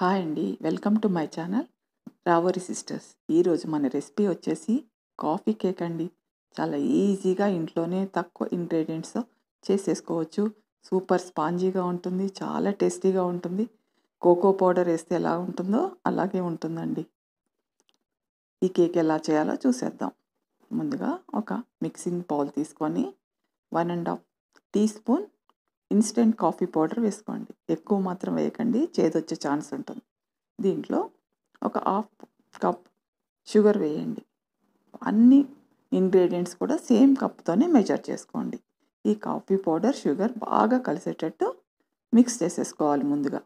hi అండి welcome to my channel రావోరి sisters ఈరోజు మన రెసిపీ వచ్చేసి కాఫీ కేక్ అండి చాలా ఈజీగా ఇంట్లోనే తక్కువ ఇంగ్రీడియంట్స్ చేసేసుకోవచ్చు సూపర్ స్పాంజీగా ఉంటుంది చాలా టేస్టీగా ఉంటుంది కోకో పౌడర్ వేస్తే ఎలా ఉంటుందో అలాగే ఉంటుందండి ఈ కేక్ ఎలా చేయాలో చూసేద్దాం ముందుగా ఒక మిక్సింగ్ పౌల్ తీసుకొని one and half teaspoon instant coffee powder వేసుకోండి ఎక్కువ మాత్రం వేయకండి చేదొచ్చే ఛాన్స్ ఉంటుంది దీంట్లో ఒక హాఫ్ కప్ షుగర్ వేయండి అన్ని ఇంగ్రీడియంట్స్ కూడా సేమ్ కప్తోనే మెజర్ చేసుకోండి ఈ కాఫీ పౌడర్ షుగర్ బాగా కలిసేటట్టు మిక్స్ చేసేసుకోవాలి ముందుగా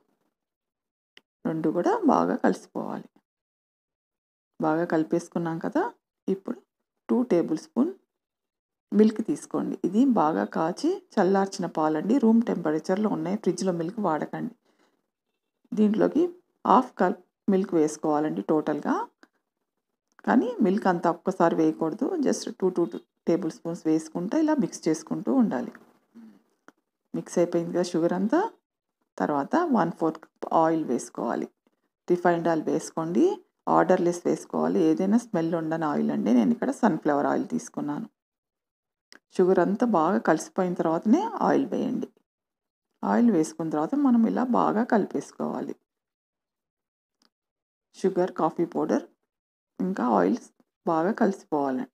రెండు కూడా బాగా కలిసిపోవాలి బాగా కలిపేసుకున్నాం కదా ఇప్పుడు టూ టేబుల్ స్పూన్ మిల్క్ తీసుకోండి ఇది బాగా కాచి చల్లార్చిన పాలండి రూమ్ టెంపరేచర్లో ఉన్నాయి ఫ్రిడ్జ్లో మిల్క్ వాడకండి దీంట్లోకి హాఫ్ కప్ మిల్క్ వేసుకోవాలండి టోటల్గా కానీ మిల్క్ అంతా ఒక్కసారి వేయకూడదు just two two tablespoons వేసుకుంటూ ఇలా మిక్స్ చేసుకుంటూ ఉండాలి మిక్స్ అయిపోయింది కదా షుగర్ అంతా తర్వాత వన్ ఫోర్త్ కప్ ఆయిల్ వేసుకోవాలి రిఫైన్డ్ ఆయిల్ వేసుకోండి ఆర్డర్లెస్ వేసుకోవాలి ఏదైనా స్మెల్ ఉండని ఆయిల్ అండి నేను ఇక్కడ సన్ఫ్లవర్ ఆయిల్ తీసుకున్నాను షుగర్ అంతా బాగా కలిసిపోయిన తర్వాతనే ఆయిల్ వేయండి ఆయిల్ వేసుకున్న తర్వాత మనం ఇలా బాగా కలిపేసుకోవాలి షుగర్ కాఫీ పౌడర్ ఇంకా ఆయిల్స్ బాగా కలిసిపోవాలి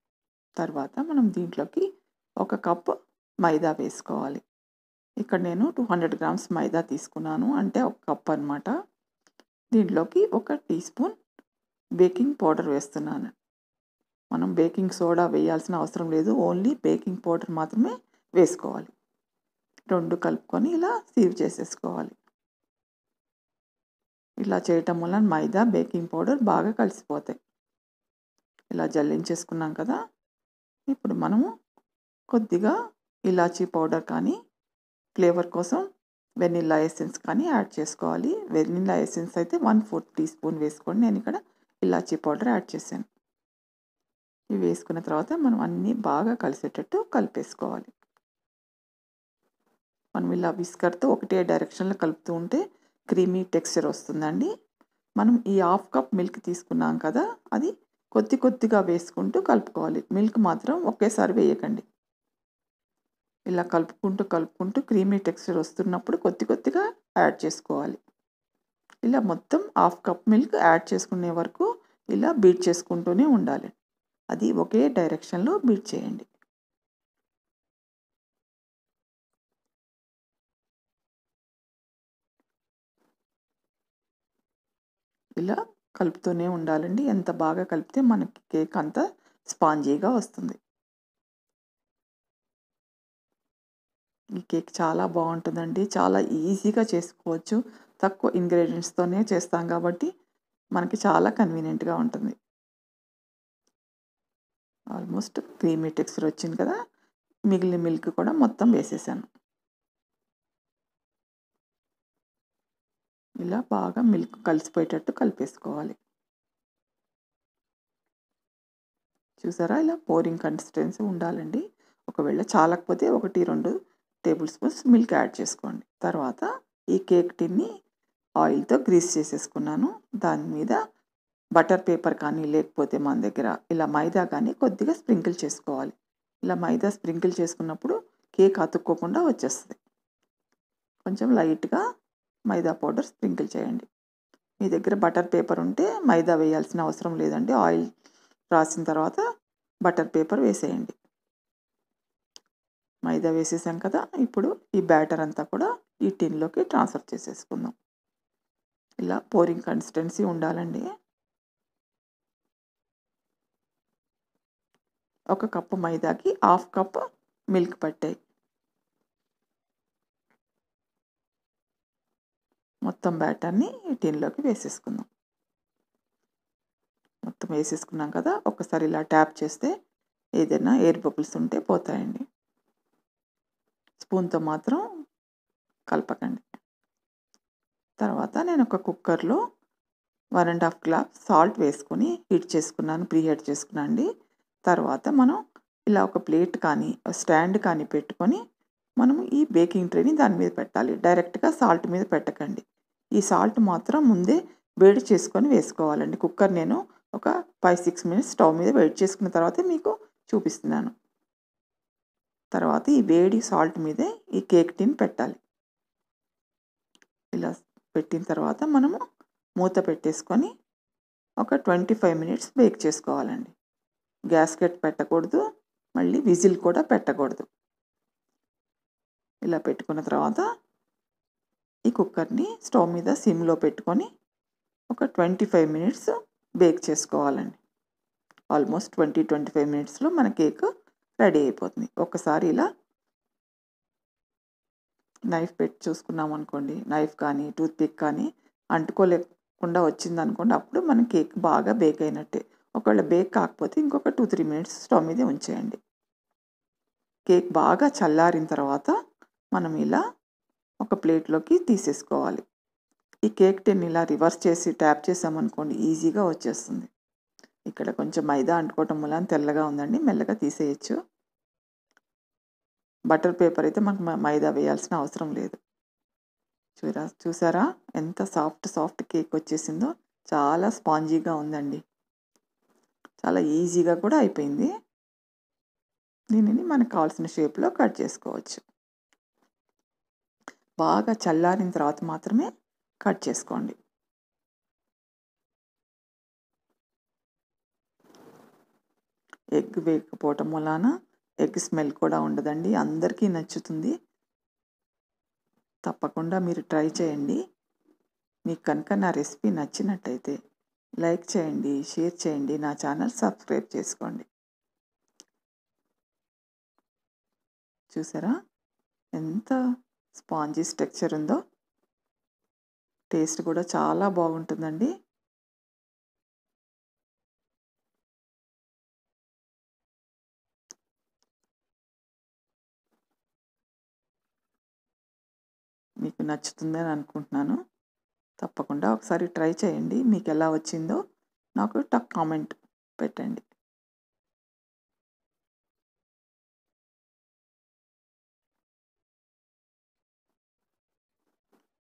తర్వాత మనం దీంట్లోకి ఒక కప్పు మైదా వేసుకోవాలి ఇక్కడ నేను టూ హండ్రెడ్ గ్రామ్స్ మైదా తీసుకున్నాను అంటే ఒక కప్ అనమాట దీంట్లోకి ఒక టీ స్పూన్ బేకింగ్ పౌడర్ వేస్తున్నాను మనం బేకింగ్ సోడా వేయాల్సిన అవసరం లేదు ఓన్లీ బేకింగ్ పౌడర్ మాత్రమే వేసుకోవాలి రెండు కలుపుకొని ఇలా సీవ్ చేసేసుకోవాలి ఇలా చేయటం వల్ల మైదా బేకింగ్ పౌడర్ బాగా కలిసిపోతాయి ఇలా జల్లించేసుకున్నాం కదా ఇప్పుడు మనము కొద్దిగా ఇలాచీ పౌడర్ కానీ ఫ్లేవర్ కోసం వెనిల్లా ఎసెన్స్ కానీ యాడ్ చేసుకోవాలి వెనిల్లా ఎసెన్స్ అయితే వన్ ఫోర్త్ టీ స్పూన్ వేసుకొని నేను ఇక్కడ ఇలాచీ పౌడర్ యాడ్ చేశాను ఇవి వేసుకున్న తర్వాత మనం అన్నీ బాగా కలిసేటట్టు కలిపేసుకోవాలి మనం ఇలా విస్కర్తో ఒకటే డైరెక్షన్లో కలుపుతూ ఉంటే క్రీమీ టెక్స్చర్ వస్తుందండి మనం ఈ హాఫ్ కప్ మిల్క్ తీసుకున్నాం కదా అది కొద్ది కొద్దిగా వేసుకుంటూ కలుపుకోవాలి మిల్క్ మాత్రం ఒకేసారి వేయకండి ఇలా కలుపుకుంటూ కలుపుకుంటూ క్రీమీ టెక్స్చర్ వస్తున్నప్పుడు కొద్ది కొద్దిగా యాడ్ చేసుకోవాలి ఇలా మొత్తం హాఫ్ కప్ మిల్క్ యాడ్ చేసుకునే వరకు ఇలా బీట్ చేసుకుంటూనే ఉండాలి అది ఒకే డైరెక్షన్లో బీట్ చేయండి ఇలా కలుపుతూనే ఉండాలండి ఎంత బాగా కలిపితే మనకి కేక్ అంత స్పాంజీగా వస్తుంది ఈ కేక్ చాలా బాగుంటుందండి చాలా ఈజీగా చేసుకోవచ్చు తక్కువ ఇంగ్రీడియంట్స్తోనే చేస్తాం కాబట్టి మనకి చాలా కన్వీనియంట్గా ఉంటుంది ఆల్మోస్ట్ క్రీమీ టెక్స్చర్ వచ్చింది కదా మిగిలిన మిల్క్ కూడా మొత్తం వేసేసాను ఇలా బాగా మిల్క్ కలిసిపోయేటట్టు కలిపేసుకోవాలి చూసారా ఇలా పోరింగ్ కన్సిస్టెన్సీ ఉండాలండి ఒకవేళ చాలకపోతే ఒకటి రెండు టేబుల్ స్పూన్స్ మిల్క్ యాడ్ చేసుకోండి తర్వాత ఈ కేక్ టిన్ని ఆయిల్తో గ్రీస్ చేసేసుకున్నాను దాని మీద బటర్ పేపర్ కానీ లేకపోతే మన దగ్గర ఇలా మైదా కానీ కొద్దిగా స్ప్రింకిల్ చేసుకోవాలి ఇలా మైదా స్ప్రింకిల్ చేసుకున్నప్పుడు కేక్ అతుక్కోకుండా వచ్చేస్తుంది కొంచెం లైట్గా మైదా పౌడర్ స్ప్రింకిల్ చేయండి మీ దగ్గర బటర్ పేపర్ ఉంటే మైదా వేయాల్సిన అవసరం లేదండి ఆయిల్ రాసిన తర్వాత బటర్ పేపర్ వేసేయండి మైదా వేసేసాం కదా ఇప్పుడు ఈ బ్యాటర్ అంతా కూడా ఈ టిన్లోకి ట్రాన్స్ఫర్ చేసేసుకుందాం ఇలా పోరింగ్ కన్సిస్టెన్సీ ఉండాలండి ఒక కప్పు మైదాకి హాఫ్ కప్ మిల్క్ పట్టాయి మొత్తం బ్యాటర్ని టిన్లోకి వేసేసుకుందాం మొత్తం వేసేసుకున్నాం కదా ఒకసారి ఇలా ట్యాప్ చేస్తే ఏదైనా ఎయిర్ బబుల్స్ ఉంటే పోతాయండి స్పూన్తో మాత్రం కలపకండి తర్వాత నేను ఒక కుక్కర్లో one and half glass salt వేసుకొని హీట్ చేసుకున్నాను ప్రీహీట్ చేసుకున్నాను అండి తర్వాత మనం ఇలా ఒక ప్లేట్ కానీ స్టాండ్ కానీ పెట్టుకొని మనం ఈ బేకింగ్ ట్రేని దాని మీద పెట్టాలి డైరెక్ట్గా సాల్ట్ మీద పెట్టకండి ఈ సాల్ట్ మాత్రం ముందే వేడి చేసుకొని వేసుకోవాలండి కుక్కర్ నేను ఒక ఫైవ్ సిక్స్ మినిట్స్ స్టవ్ మీద వేడి చేసుకున్న తర్వాత మీకు చూపిస్తున్నాను తర్వాత ఈ వేడి సాల్ట్ మీదే ఈ కేక్ టిన్ పెట్టాలి ఇలా పెట్టిన తర్వాత మనము మూత పెట్టేసుకొని ఒక ట్వంటీ ఫైవ్ మినిట్స్ బేక్ చేసుకోవాలండి గ్యాస్కెట్ పెట్టకూడదు మళ్ళీ విజిల్ కూడా పెట్టకూడదు ఇలా పెట్టుకున్న తర్వాత ఈ కుక్కర్ని స్టవ్ మీద సిమ్లో పెట్టుకొని ఒక ట్వంటీ ఫైవ్ మినిట్స్ బేక్ చేసుకోవాలండి ఆల్మోస్ట్ ట్వంటీ ట్వంటీ ఫైవ్ మినిట్స్లో మన కేక్ రెడీ అయిపోతుంది ఒకసారి ఇలా నైఫ్ పెట్టి చూసుకున్నాం అనుకోండి నైఫ్ కానీ టూత్పిక్ కానీ అంటుకోలేకుండా వచ్చింది అనుకోండి అప్పుడు మన కేక్ బాగా బేక్ అయినట్టే ఒకవేళ బేక్ కాకపోతే ఇంకొక టూ త్రీ మినిట్స్ స్టవ్ మీదే ఉంచేయండి కేక్ బాగా చల్లారిన తర్వాత మనం ఇలా ఒక ప్లేట్లోకి తీసేసుకోవాలి ఈ కేక్ టెన్ ఇలా రివర్స్ చేసి ట్యాప్ చేసామనుకోండి ఈజీగా వచ్చేస్తుంది ఇక్కడ కొంచెం మైదా అంటుకోవటం వల్ల తెల్లగా ఉందండి మెల్లగా తీసేయచ్చు బటర్ పేపర్ అయితే మనకు మైదా వేయాల్సిన అవసరం లేదు చూరా చూసారా ఎంత సాఫ్ట్ సాఫ్ట్ కేక్ వచ్చేసిందో చాలా స్పాంజీగా ఉందండి చాలా ఈజీగా కూడా అయిపోయింది దీనిని మనకు కావాల్సిన షేప్లో కట్ చేసుకోవచ్చు బాగా చల్లారిన తర్వాత మాత్రమే కట్ చేసుకోండి ఎగ్ వేయకపోవటం వలన ఎగ్ స్మెల్ కూడా ఉండదండి అందరికీ నచ్చుతుంది తప్పకుండా మీరు ట్రై చేయండి మీకు కనుక నా రెసిపీ నచ్చినట్టయితే లైక్ చేయండి షేర్ చేయండి నా ఛానల్ సబ్స్క్రైబ్ చేసుకోండి చూసారా ఎంత స్పాంజీ స్ట్రక్చర్ ఉందో టేస్ట్ కూడా చాలా బాగుంటుందండి మీకు నచ్చుతుందని అనుకుంటున్నాను తప్పకుండా ఒకసారి ట్రై చేయండి మీకు ఎలా వచ్చిందో నాకు టక్ కామెంట్ పెట్టండి